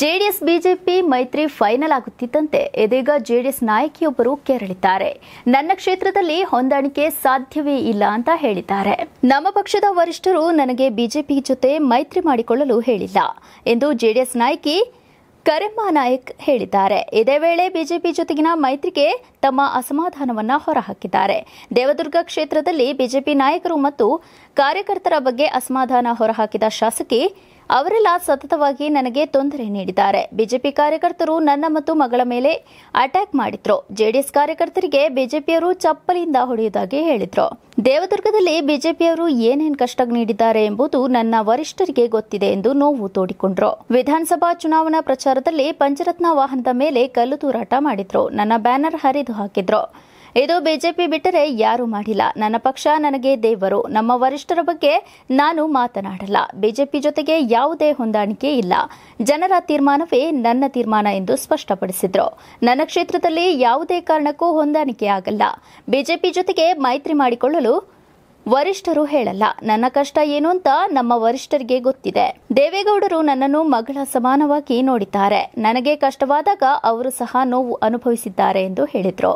JDS BJP ಮೈತ್ರಿ final ಆಗುತ್ತಿದ್ದಂತೆ ಇದೀಗ ಜೆಡಿಎಸ್ ನಾಯಕಿಯೊಬ್ಬರು ಕೇರಳಿದ್ದಾರೆ ನನ್ನ ಕ್ಷೇತ್ರದಲ್ಲಿ ಹೊಂದಾಣಿಕೆ ಸಾಧ್ಯವೇ ಇಲ್ಲ ಅಂತ ಹೇಳಿದ್ದಾರೆ ನಮ್ಮ ಪಕ್ಷದ ವರಿಷ್ಠರು ನನಗೆ ಬಿಜೆಪಿ ಜೊತೆ ಮೈತ್ರಿ ಮಾಡಿಕೊಳ್ಳಲು ಹೇಳಿಲ್ಲ ಎಂದು ಜೆಡಿಎಸ್ ನಾಯಕಿ ಕರೆಮ್ಮ ನಾಯಕ್ ಹೇಳಿದ್ದಾರೆ ಇದೇ ವೇಳೆ ಬಿಜೆಪಿ ಜೊತೆಗಿನ ಮೈತ್ರಿಗೆ ತಮ್ಮ ಅಸಮಾಧಾನವನ್ನು ಹೊರಹಾಕಿದ್ದಾರೆ ದೇವದುರ್ಗ ಕ್ಷೇತ್ರದಲ್ಲಿ ಬಿಜೆಪಿ ನಾಯಕರು ಮತ್ತು ಕಾರ್ಯಕರ್ತರ ಬಗ್ಗೆ ಅಸಮಾಧಾನ ಹೊರಹಾಕಿದ ಶಾಸಕಿ ಅವರೆಲ್ಲ ಸತತವಾಗಿ ನನಗೆ ತೊಂದರೆ ನೀಡಿದ್ದಾರೆ ಬಿಜೆಪಿ ಕಾರ್ಯಕರ್ತರು ನನ್ನ ಮತ್ತು ಮಗಳ ಮೇಲೆ ಅಟ್ಯಾಕ್ ಮಾಡಿದ್ರು ಜೆಡಿಎಸ್ ಕಾರ್ಯಕರ್ತರಿಗೆ ಬಿಜೆಪಿಯವರು ಚಪ್ಪಲಿಯಿಂದ ಹೊಡೆಯುವುದಾಗಿ ಹೇಳಿದ್ರು ದೇವದುರ್ಗದಲ್ಲಿ ಬಿಜೆಪಿಯವರು ಏನೇನು ಕಷ್ಟ ನೀಡಿದ್ದಾರೆ ಎಂಬುದು ನನ್ನ ವರಿಷ್ಠರಿಗೆ ಗೊತ್ತಿದೆ ಎಂದು ನೋವು ತೋಡಿಕೊಂಡ್ರು ವಿಧಾನಸಭಾ ಚುನಾವಣಾ ಪ್ರಚಾರದಲ್ಲಿ ಪಂಚರತ್ನ ವಾಹನದ ಮೇಲೆ ಕಲ್ಲು ತೂರಾಟ ಮಾಡಿದ್ರು ನನ್ನ ಬ್ಯಾನರ್ ಹರಿದು ಹಾಕಿದ್ರು ಇದು ಬಿಜೆಪಿ ಬಿಟ್ಟರೆ ಯಾರೂ ಮಾಡಿಲ್ಲ ನನ್ನ ಪಕ್ಷ ನನಗೆ ದೇವರು ನಮ್ಮ ವರಿಷ್ಠರ ಬಗ್ಗೆ ನಾನು ಮಾತನಾಡಲ್ಲ ಬಿಜೆಪಿ ಜೊತೆಗೆ ಯಾವುದೇ ಹೊಂದಾಣಿಕೆ ಇಲ್ಲ ಜನರ ತೀರ್ಮಾನವೇ ನನ್ನ ತೀರ್ಮಾನ ಎಂದು ಸ್ಪಷ್ಟಪಡಿಸಿದ್ರು ನನ್ನ ಕ್ಷೇತ್ರದಲ್ಲಿ ಯಾವುದೇ ಕಾರಣಕ್ಕೂ ಹೊಂದಾಣಿಕೆ ಆಗಲ್ಲ ಬಿಜೆಪಿ ಜೊತೆಗೆ ಮೈತ್ರಿ ಮಾಡಿಕೊಳ್ಳಲು ವರಿಷ್ಠರು ಹೇಳಲ್ಲ ನನ್ನ ಕಷ್ಟ ಏನು ಅಂತ ನಮ್ಮ ವರಿಷ್ಠರಿಗೆ ಗೊತ್ತಿದೆ ದೇವೇಗೌಡರು ನನ್ನನ್ನು ಮಗಳ ಸಮಾನವಾಗಿ ನೋಡಿದ್ದಾರೆ ನನಗೆ ಕಷ್ಟವಾದಾಗ ಅವರು ಸಹ ನೋವು ಅನುಭವಿಸಿದ್ದಾರೆ ಎಂದು ಹೇಳಿದರು